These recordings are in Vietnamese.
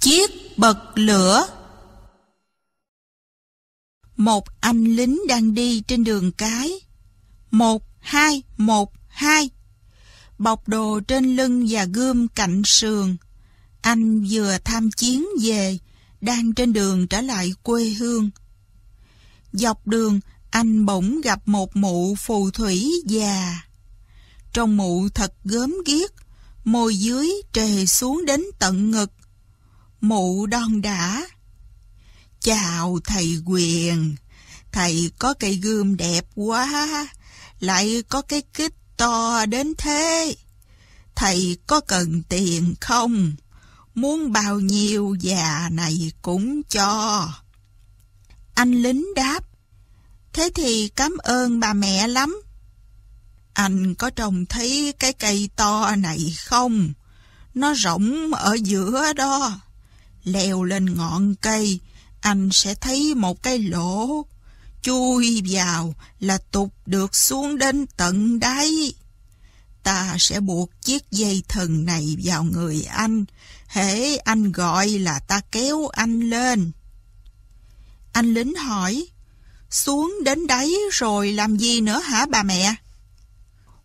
Chiếc bật lửa Một anh lính đang đi trên đường cái Một, hai, một, hai Bọc đồ trên lưng và gươm cạnh sườn Anh vừa tham chiến về Đang trên đường trở lại quê hương Dọc đường anh bỗng gặp một mụ phù thủy già Trong mụ thật gớm ghiếc Môi dưới trề xuống đến tận ngực Mụ đon đã. Chào thầy quyền, thầy có cây gươm đẹp quá, lại có cái kích to đến thế. Thầy có cần tiền không? Muốn bao nhiêu già này cũng cho. Anh lính đáp, thế thì cảm ơn bà mẹ lắm. Anh có trông thấy cái cây to này không? Nó rộng ở giữa đó. Leo lên ngọn cây, anh sẽ thấy một cái lỗ. Chui vào là tụt được xuống đến tận đáy. Ta sẽ buộc chiếc dây thần này vào người anh. Hễ anh gọi là ta kéo anh lên. Anh lính hỏi, xuống đến đáy rồi làm gì nữa hả bà mẹ?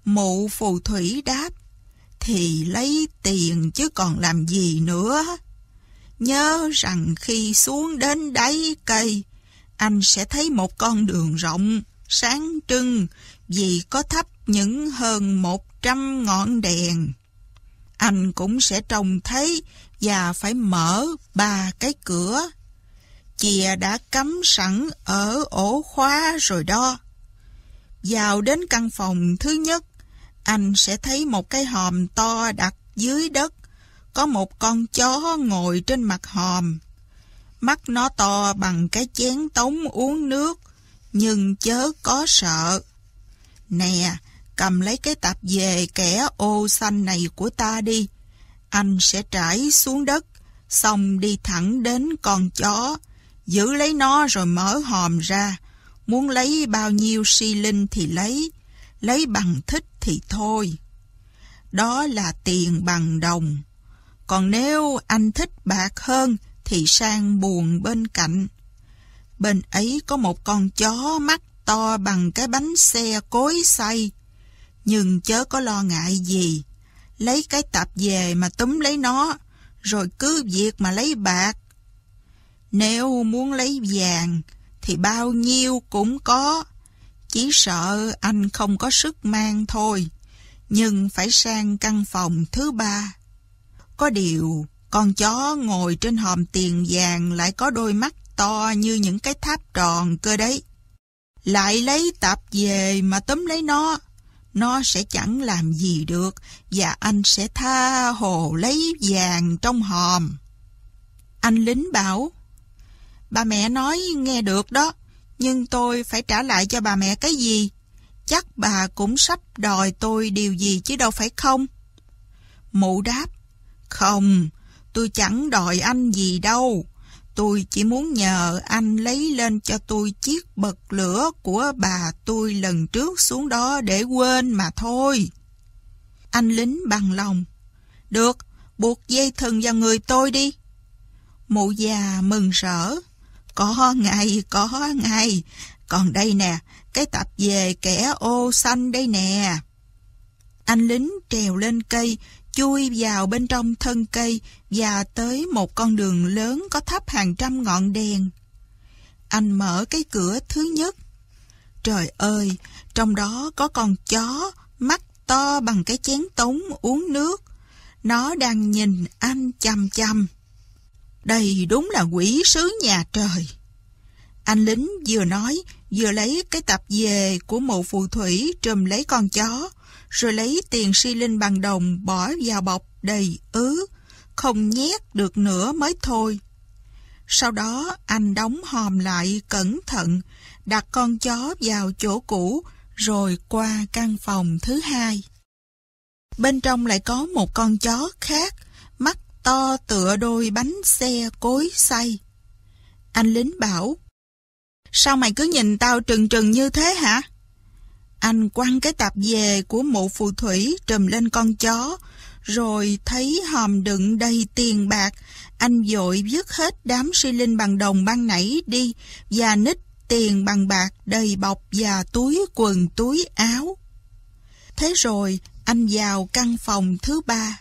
Mụ phù thủy đáp, thì lấy tiền chứ còn làm gì nữa. Nhớ rằng khi xuống đến đáy cây, anh sẽ thấy một con đường rộng, sáng trưng, vì có thắp những hơn 100 ngọn đèn. Anh cũng sẽ trông thấy và phải mở ba cái cửa. Chìa đã cắm sẵn ở ổ khóa rồi đó. Vào đến căn phòng thứ nhất, anh sẽ thấy một cái hòm to đặt dưới đất có một con chó ngồi trên mặt hòm. Mắt nó to bằng cái chén tống uống nước, nhưng chớ có sợ. Nè, cầm lấy cái tạp về kẻ ô xanh này của ta đi. Anh sẽ trải xuống đất, xong đi thẳng đến con chó, giữ lấy nó rồi mở hòm ra. Muốn lấy bao nhiêu si linh thì lấy, lấy bằng thích thì thôi. Đó là tiền bằng đồng. Còn nếu anh thích bạc hơn thì sang buồn bên cạnh. Bên ấy có một con chó mắt to bằng cái bánh xe cối xay. Nhưng chớ có lo ngại gì. Lấy cái tạp về mà túm lấy nó, rồi cứ việc mà lấy bạc. Nếu muốn lấy vàng thì bao nhiêu cũng có. Chỉ sợ anh không có sức mang thôi. Nhưng phải sang căn phòng thứ ba. Có điều, con chó ngồi trên hòm tiền vàng lại có đôi mắt to như những cái tháp tròn cơ đấy. Lại lấy tạp về mà tóm lấy nó. Nó sẽ chẳng làm gì được và anh sẽ tha hồ lấy vàng trong hòm. Anh lính bảo, bà mẹ nói nghe được đó, nhưng tôi phải trả lại cho bà mẹ cái gì? Chắc bà cũng sắp đòi tôi điều gì chứ đâu phải không? Mụ đáp, không, tôi chẳng đòi anh gì đâu. Tôi chỉ muốn nhờ anh lấy lên cho tôi chiếc bật lửa của bà tôi lần trước xuống đó để quên mà thôi. Anh lính bằng lòng. Được, buộc dây thừng vào người tôi đi. Mụ già mừng sở, Có ngày, có ngày. Còn đây nè, cái tập về kẻ ô xanh đây nè. Anh lính trèo lên cây, chui vào bên trong thân cây và tới một con đường lớn có thắp hàng trăm ngọn đèn. Anh mở cái cửa thứ nhất. Trời ơi, trong đó có con chó, mắt to bằng cái chén tống uống nước. Nó đang nhìn anh chăm chăm. Đây đúng là quỷ sứ nhà trời. Anh lính vừa nói, vừa lấy cái tập về của một phù thủy trùm lấy con chó rồi lấy tiền si linh bằng đồng bỏ vào bọc đầy ứ, không nhét được nữa mới thôi. Sau đó anh đóng hòm lại cẩn thận, đặt con chó vào chỗ cũ rồi qua căn phòng thứ hai. Bên trong lại có một con chó khác, mắt to tựa đôi bánh xe cối xay. Anh lính bảo, sao mày cứ nhìn tao trừng trừng như thế hả? Anh quăng cái tạp về của mụ phù thủy trùm lên con chó, rồi thấy hòm đựng đầy tiền bạc. Anh dội dứt hết đám si linh bằng đồng ban nãy đi và nít tiền bằng bạc đầy bọc và túi quần túi áo. Thế rồi anh vào căn phòng thứ ba.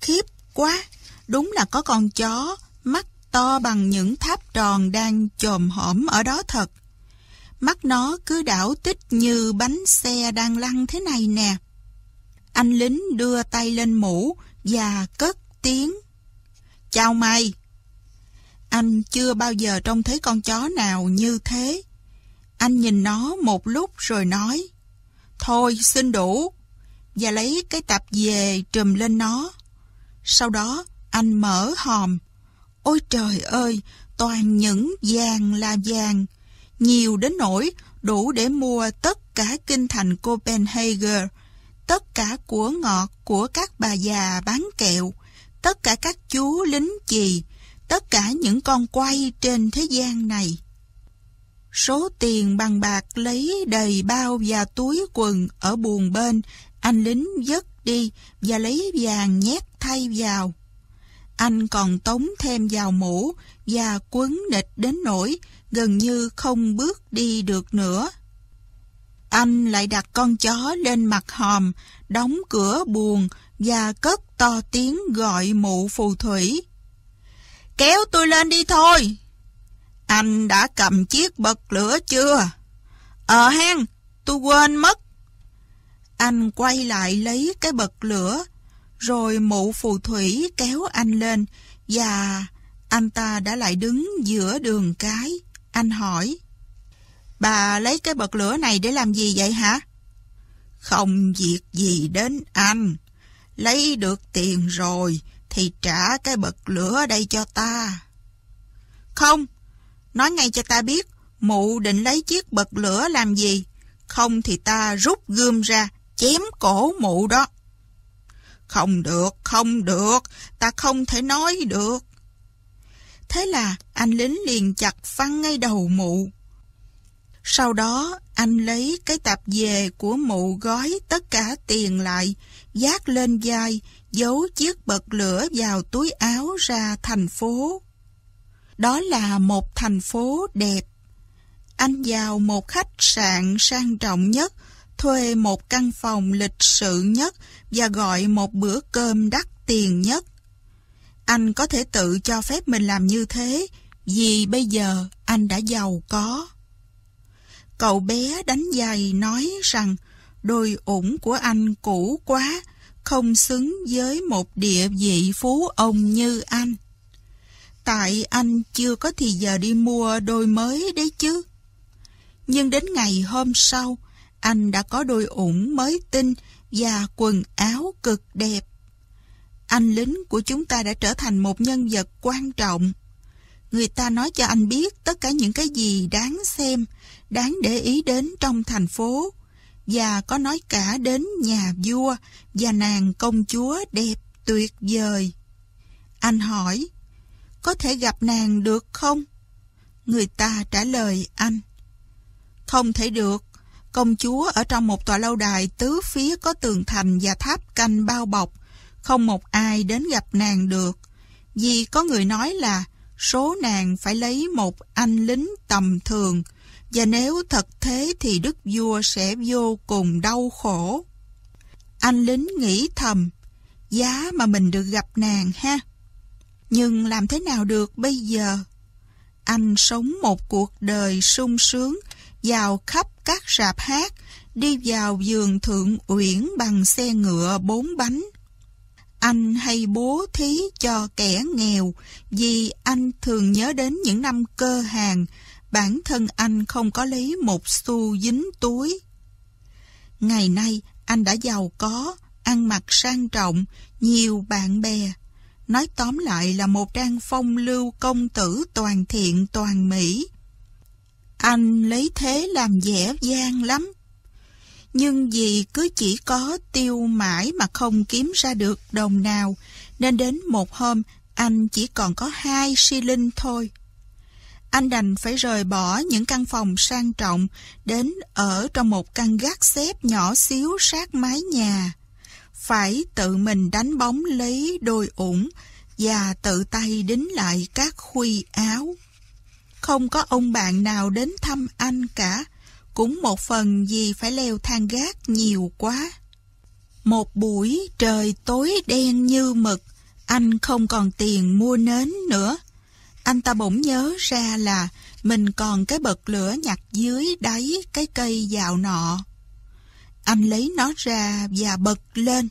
Khiếp quá, đúng là có con chó, mắt to bằng những tháp tròn đang chồm hổm ở đó thật. Mắt nó cứ đảo tích như bánh xe đang lăn thế này nè. Anh lính đưa tay lên mũ và cất tiếng. Chào mày! Anh chưa bao giờ trông thấy con chó nào như thế. Anh nhìn nó một lúc rồi nói. Thôi xin đủ. Và lấy cái tạp về trùm lên nó. Sau đó anh mở hòm. Ôi trời ơi! Toàn những vàng là vàng nhiều đến nỗi đủ để mua tất cả kinh thành Copenhagen, tất cả của ngọt của các bà già bán kẹo, tất cả các chú lính chì, tất cả những con quay trên thế gian này. Số tiền bằng bạc lấy đầy bao và túi quần ở buồng bên, anh lính dứt đi và lấy vàng nhét thay vào. Anh còn tống thêm vào mũ và quấn nịch đến nỗi gần như không bước đi được nữa. Anh lại đặt con chó lên mặt hòm, đóng cửa buồn và cất to tiếng gọi mụ phù thủy. Kéo tôi lên đi thôi! Anh đã cầm chiếc bật lửa chưa? Ờ hang, tôi quên mất. Anh quay lại lấy cái bật lửa, rồi mụ phù thủy kéo anh lên và anh ta đã lại đứng giữa đường cái. Anh hỏi, bà lấy cái bật lửa này để làm gì vậy hả? Không việc gì đến anh. Lấy được tiền rồi thì trả cái bật lửa đây cho ta. Không, nói ngay cho ta biết, mụ định lấy chiếc bật lửa làm gì. Không thì ta rút gươm ra, chém cổ mụ đó. Không được, không được, ta không thể nói được. Thế là anh lính liền chặt phăng ngay đầu mụ. Sau đó anh lấy cái tạp về của mụ gói tất cả tiền lại, dát lên vai, giấu chiếc bật lửa vào túi áo ra thành phố. Đó là một thành phố đẹp. Anh vào một khách sạn sang trọng nhất, thuê một căn phòng lịch sự nhất và gọi một bữa cơm đắt tiền nhất. Anh có thể tự cho phép mình làm như thế vì bây giờ anh đã giàu có. Cậu bé đánh giày nói rằng đôi ủng của anh cũ quá, không xứng với một địa vị phú ông như anh. Tại anh chưa có thì giờ đi mua đôi mới đấy chứ. Nhưng đến ngày hôm sau, anh đã có đôi ủng mới tinh và quần áo cực đẹp. Anh lính của chúng ta đã trở thành một nhân vật quan trọng. Người ta nói cho anh biết tất cả những cái gì đáng xem, đáng để ý đến trong thành phố. Và có nói cả đến nhà vua và nàng công chúa đẹp tuyệt vời. Anh hỏi, có thể gặp nàng được không? Người ta trả lời anh. Không thể được, công chúa ở trong một tòa lâu đài tứ phía có tường thành và tháp canh bao bọc không một ai đến gặp nàng được, vì có người nói là số nàng phải lấy một anh lính tầm thường, và nếu thật thế thì đức vua sẽ vô cùng đau khổ. Anh lính nghĩ thầm, giá mà mình được gặp nàng ha. Nhưng làm thế nào được bây giờ? Anh sống một cuộc đời sung sướng, vào khắp các rạp hát, đi vào vườn thượng uyển bằng xe ngựa bốn bánh. Anh hay bố thí cho kẻ nghèo vì anh thường nhớ đến những năm cơ hàng, bản thân anh không có lấy một xu dính túi. Ngày nay, anh đã giàu có, ăn mặc sang trọng, nhiều bạn bè. Nói tóm lại là một trang phong lưu công tử toàn thiện toàn mỹ. Anh lấy thế làm dễ dang lắm nhưng vì cứ chỉ có tiêu mãi mà không kiếm ra được đồng nào, nên đến một hôm anh chỉ còn có hai si linh thôi. Anh đành phải rời bỏ những căn phòng sang trọng đến ở trong một căn gác xếp nhỏ xíu sát mái nhà. Phải tự mình đánh bóng lấy đôi ủng và tự tay đính lại các khuy áo. Không có ông bạn nào đến thăm anh cả cũng một phần vì phải leo thang gác nhiều quá. Một buổi trời tối đen như mực, anh không còn tiền mua nến nữa. Anh ta bỗng nhớ ra là mình còn cái bật lửa nhặt dưới đáy cái cây dạo nọ. Anh lấy nó ra và bật lên.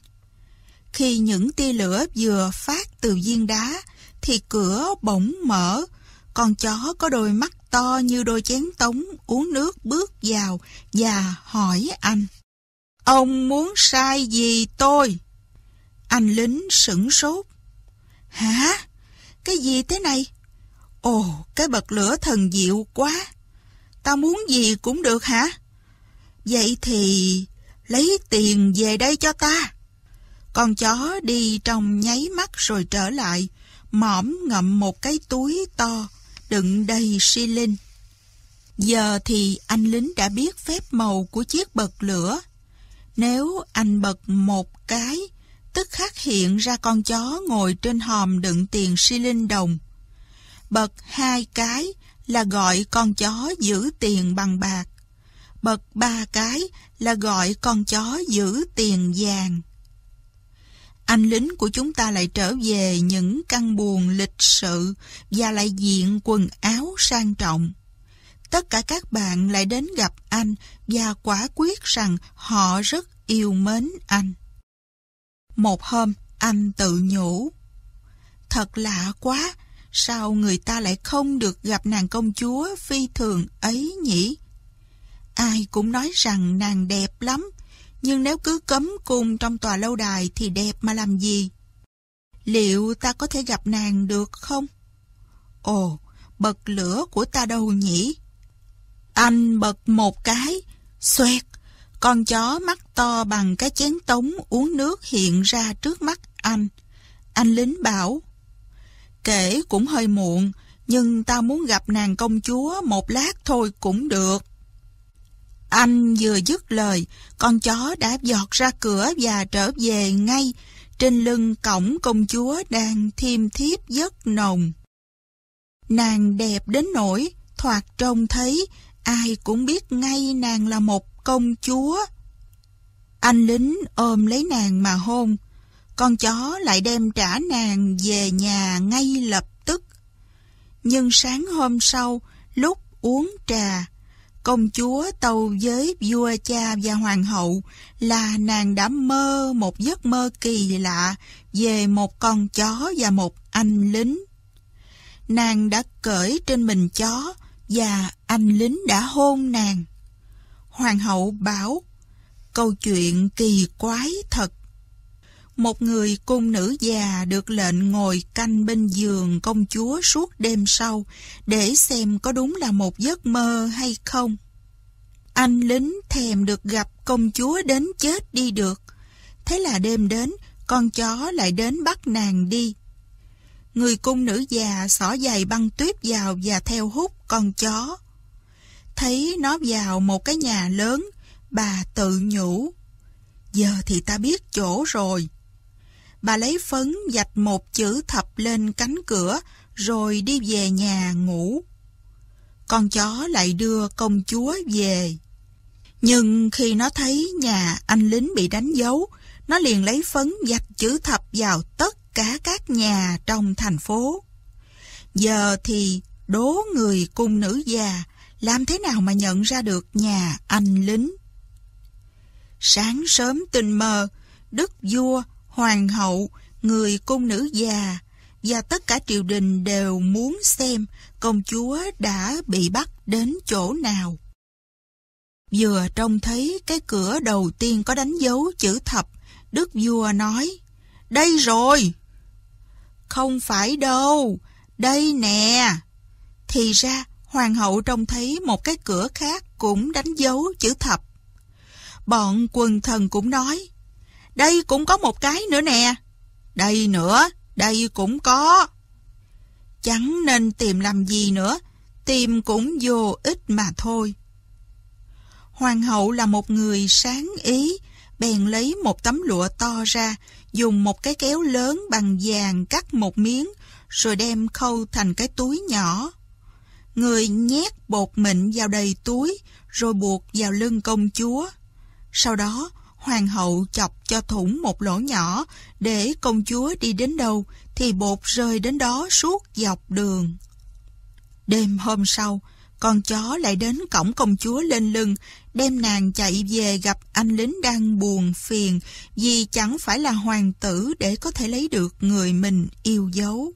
Khi những tia lửa vừa phát từ viên đá, thì cửa bỗng mở, con chó có đôi mắt to như đôi chén tống uống nước bước vào và hỏi anh. Ông muốn sai gì tôi? Anh lính sửng sốt. Hả? Cái gì thế này? Ồ, cái bật lửa thần diệu quá. Tao muốn gì cũng được hả? Vậy thì lấy tiền về đây cho ta. Con chó đi trong nháy mắt rồi trở lại, mỏm ngậm một cái túi to, đựng đầy si linh. Giờ thì anh lính đã biết phép màu của chiếc bật lửa. Nếu anh bật một cái, tức khắc hiện ra con chó ngồi trên hòm đựng tiền si linh đồng. Bật hai cái là gọi con chó giữ tiền bằng bạc. Bật ba cái là gọi con chó giữ tiền vàng anh lính của chúng ta lại trở về những căn buồn lịch sự và lại diện quần áo sang trọng. Tất cả các bạn lại đến gặp anh và quả quyết rằng họ rất yêu mến anh. Một hôm, anh tự nhủ. Thật lạ quá, sao người ta lại không được gặp nàng công chúa phi thường ấy nhỉ? Ai cũng nói rằng nàng đẹp lắm, nhưng nếu cứ cấm cung trong tòa lâu đài thì đẹp mà làm gì? Liệu ta có thể gặp nàng được không? Ồ, bật lửa của ta đâu nhỉ? Anh bật một cái, xoẹt, con chó mắt to bằng cái chén tống uống nước hiện ra trước mắt anh. Anh lính bảo, kể cũng hơi muộn, nhưng ta muốn gặp nàng công chúa một lát thôi cũng được. Anh vừa dứt lời, con chó đã giọt ra cửa và trở về ngay. Trên lưng cổng công chúa đang thiêm thiếp giấc nồng. Nàng đẹp đến nỗi thoạt trông thấy, ai cũng biết ngay nàng là một công chúa. Anh lính ôm lấy nàng mà hôn. Con chó lại đem trả nàng về nhà ngay lập tức. Nhưng sáng hôm sau, lúc uống trà, công chúa tâu với vua cha và hoàng hậu là nàng đã mơ một giấc mơ kỳ lạ về một con chó và một anh lính. Nàng đã cởi trên mình chó và anh lính đã hôn nàng. Hoàng hậu bảo, câu chuyện kỳ quái thật một người cung nữ già được lệnh ngồi canh bên giường công chúa suốt đêm sau để xem có đúng là một giấc mơ hay không. Anh lính thèm được gặp công chúa đến chết đi được. Thế là đêm đến, con chó lại đến bắt nàng đi. Người cung nữ già xỏ giày băng tuyết vào và theo hút con chó. Thấy nó vào một cái nhà lớn, bà tự nhủ. Giờ thì ta biết chỗ rồi bà lấy phấn dạch một chữ thập lên cánh cửa, rồi đi về nhà ngủ. Con chó lại đưa công chúa về. Nhưng khi nó thấy nhà anh lính bị đánh dấu, nó liền lấy phấn dạch chữ thập vào tất cả các nhà trong thành phố. Giờ thì đố người cung nữ già, làm thế nào mà nhận ra được nhà anh lính? Sáng sớm tinh mơ, Đức vua hoàng hậu, người cung nữ già và tất cả triều đình đều muốn xem công chúa đã bị bắt đến chỗ nào. Vừa trông thấy cái cửa đầu tiên có đánh dấu chữ thập, đức vua nói, đây rồi. Không phải đâu, đây nè. Thì ra, hoàng hậu trông thấy một cái cửa khác cũng đánh dấu chữ thập. Bọn quần thần cũng nói, đây cũng có một cái nữa nè. Đây nữa, đây cũng có. Chẳng nên tìm làm gì nữa, tìm cũng vô ích mà thôi. Hoàng hậu là một người sáng ý, bèn lấy một tấm lụa to ra, dùng một cái kéo lớn bằng vàng cắt một miếng, rồi đem khâu thành cái túi nhỏ. Người nhét bột mịn vào đầy túi, rồi buộc vào lưng công chúa. Sau đó, hoàng hậu chọc cho thủng một lỗ nhỏ để công chúa đi đến đâu thì bột rơi đến đó suốt dọc đường. Đêm hôm sau, con chó lại đến cổng công chúa lên lưng, đem nàng chạy về gặp anh lính đang buồn phiền vì chẳng phải là hoàng tử để có thể lấy được người mình yêu dấu.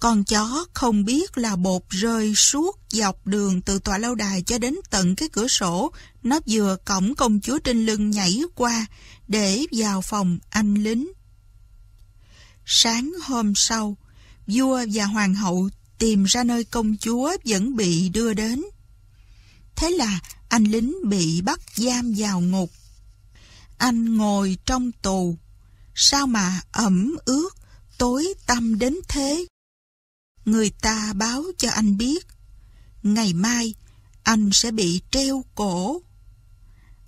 Con chó không biết là bột rơi suốt dọc đường từ tòa lâu đài cho đến tận cái cửa sổ nó vừa cổng công chúa trên lưng nhảy qua để vào phòng anh lính. Sáng hôm sau, vua và hoàng hậu tìm ra nơi công chúa vẫn bị đưa đến. Thế là anh lính bị bắt giam vào ngục. Anh ngồi trong tù, sao mà ẩm ướt, tối tăm đến thế? người ta báo cho anh biết, ngày mai anh sẽ bị treo cổ.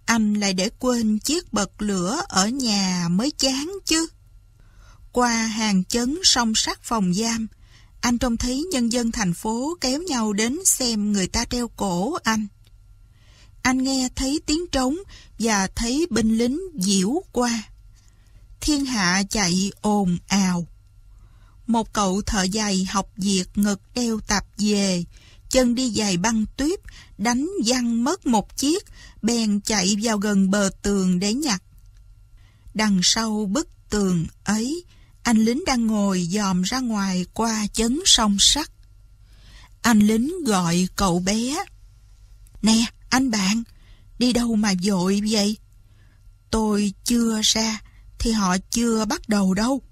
Anh lại để quên chiếc bật lửa ở nhà mới chán chứ. Qua hàng chấn song sắt phòng giam, anh trông thấy nhân dân thành phố kéo nhau đến xem người ta treo cổ anh. Anh nghe thấy tiếng trống và thấy binh lính diễu qua. Thiên hạ chạy ồn ào một cậu thợ giày học việc ngực đeo tạp về, chân đi giày băng tuyết, đánh văng mất một chiếc, bèn chạy vào gần bờ tường để nhặt. Đằng sau bức tường ấy, anh lính đang ngồi dòm ra ngoài qua chấn sông sắt. Anh lính gọi cậu bé. Nè, anh bạn, đi đâu mà vội vậy? Tôi chưa ra, thì họ chưa bắt đầu đâu.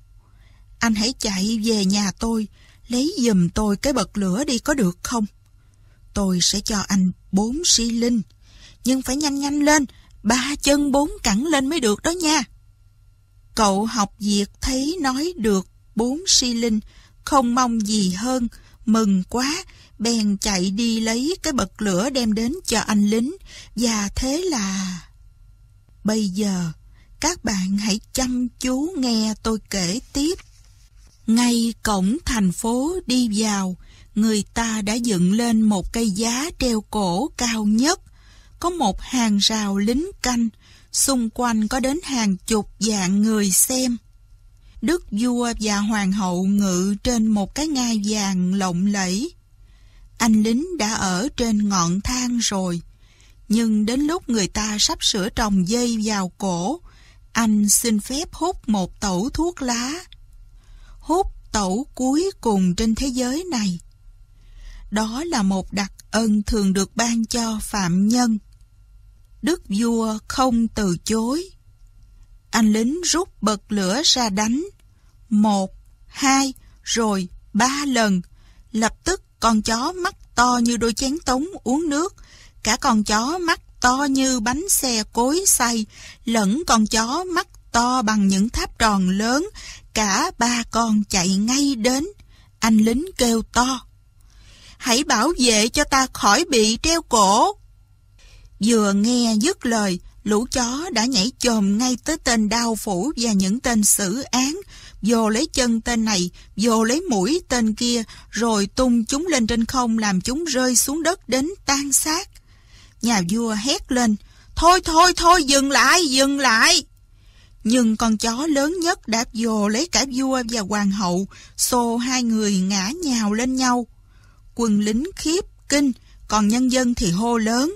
Anh hãy chạy về nhà tôi, lấy giùm tôi cái bật lửa đi có được không? Tôi sẽ cho anh bốn si linh, nhưng phải nhanh nhanh lên, ba chân bốn cẳng lên mới được đó nha. Cậu học việc thấy nói được bốn si linh, không mong gì hơn, mừng quá, bèn chạy đi lấy cái bật lửa đem đến cho anh lính, và thế là... Bây giờ, các bạn hãy chăm chú nghe tôi kể tiếp ngay cổng thành phố đi vào, người ta đã dựng lên một cây giá treo cổ cao nhất. Có một hàng rào lính canh, xung quanh có đến hàng chục dạng người xem. Đức vua và hoàng hậu ngự trên một cái ngai vàng lộng lẫy. Anh lính đã ở trên ngọn thang rồi, nhưng đến lúc người ta sắp sửa trồng dây vào cổ, anh xin phép hút một tẩu thuốc lá hút tẩu cuối cùng trên thế giới này. Đó là một đặc ân thường được ban cho phạm nhân. Đức vua không từ chối. Anh lính rút bật lửa ra đánh. Một, hai, rồi ba lần. Lập tức con chó mắt to như đôi chén tống uống nước. Cả con chó mắt to như bánh xe cối xay, lẫn con chó mắt to bằng những tháp tròn lớn, cả ba con chạy ngay đến. Anh lính kêu to. Hãy bảo vệ cho ta khỏi bị treo cổ. Vừa nghe dứt lời, lũ chó đã nhảy chồm ngay tới tên đao phủ và những tên xử án, vô lấy chân tên này, vô lấy mũi tên kia, rồi tung chúng lên trên không làm chúng rơi xuống đất đến tan xác. Nhà vua hét lên, thôi thôi thôi dừng lại, dừng lại nhưng con chó lớn nhất đã vồ lấy cả vua và hoàng hậu, xô hai người ngã nhào lên nhau. Quân lính khiếp, kinh, còn nhân dân thì hô lớn.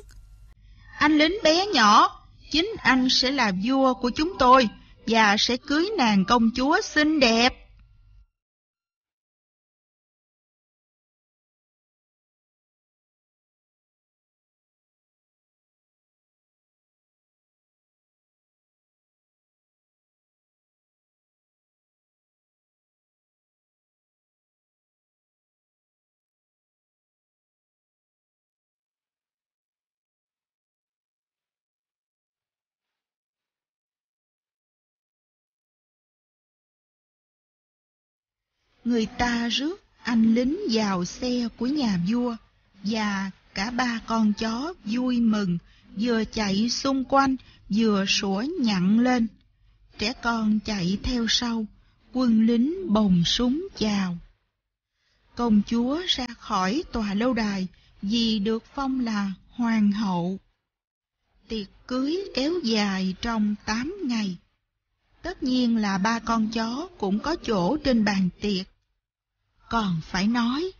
Anh lính bé nhỏ, chính anh sẽ là vua của chúng tôi và sẽ cưới nàng công chúa xinh đẹp. người ta rước anh lính vào xe của nhà vua và cả ba con chó vui mừng vừa chạy xung quanh vừa sủa nhặn lên trẻ con chạy theo sau quân lính bồng súng chào công chúa ra khỏi tòa lâu đài vì được phong là hoàng hậu tiệc cưới kéo dài trong tám ngày Tất nhiên là ba con chó cũng có chỗ trên bàn tiệc. Còn phải nói,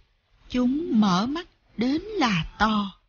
chúng mở mắt đến là to.